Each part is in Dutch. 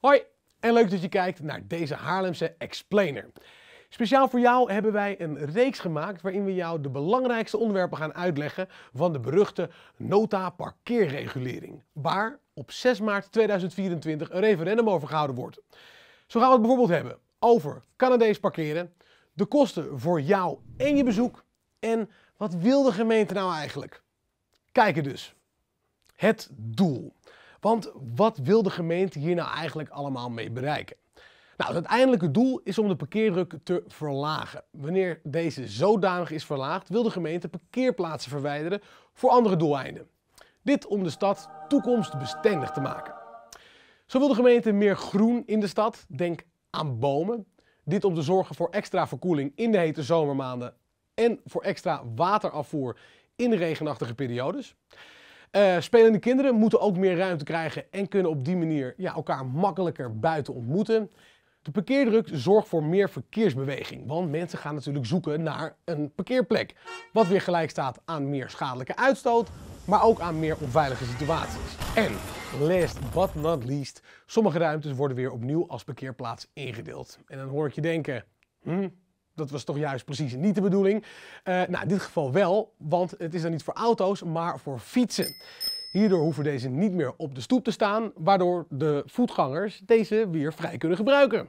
Hoi en leuk dat je kijkt naar deze Haarlemse Explainer. Speciaal voor jou hebben wij een reeks gemaakt waarin we jou de belangrijkste onderwerpen gaan uitleggen van de beruchte nota parkeerregulering, waar op 6 maart 2024 een referendum over gehouden wordt. Zo gaan we het bijvoorbeeld hebben over Canadees parkeren, de kosten voor jou en je bezoek en wat wil de gemeente nou eigenlijk? Kijken dus. Het doel. Want wat wil de gemeente hier nou eigenlijk allemaal mee bereiken? Nou, het uiteindelijke doel is om de parkeerdruk te verlagen. Wanneer deze zodanig is verlaagd, wil de gemeente parkeerplaatsen verwijderen voor andere doeleinden. Dit om de stad toekomstbestendig te maken. Zo wil de gemeente meer groen in de stad, denk aan bomen. Dit om te zorgen voor extra verkoeling in de hete zomermaanden en voor extra waterafvoer in de regenachtige periodes. Eh, spelende kinderen moeten ook meer ruimte krijgen en kunnen op die manier ja, elkaar makkelijker buiten ontmoeten. De parkeerdruk zorgt voor meer verkeersbeweging, want mensen gaan natuurlijk zoeken naar een parkeerplek. Wat weer gelijk staat aan meer schadelijke uitstoot, maar ook aan meer onveilige situaties. En last but not least, sommige ruimtes worden weer opnieuw als parkeerplaats ingedeeld. En dan hoor ik je denken, Hmm dat was toch juist precies niet de bedoeling. Eh, nou, in dit geval wel, want het is dan niet voor auto's, maar voor fietsen. Hierdoor hoeven deze niet meer op de stoep te staan, waardoor de voetgangers deze weer vrij kunnen gebruiken.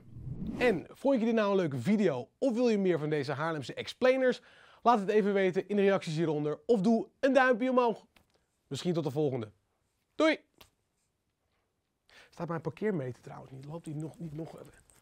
En vond je dit nou een leuke video of wil je meer van deze Haarlemse explainers? Laat het even weten in de reacties hieronder of doe een duimpje omhoog. Misschien tot de volgende. Doei! Staat mijn parkeermeter trouwens niet? Loopt die nog niet nog even?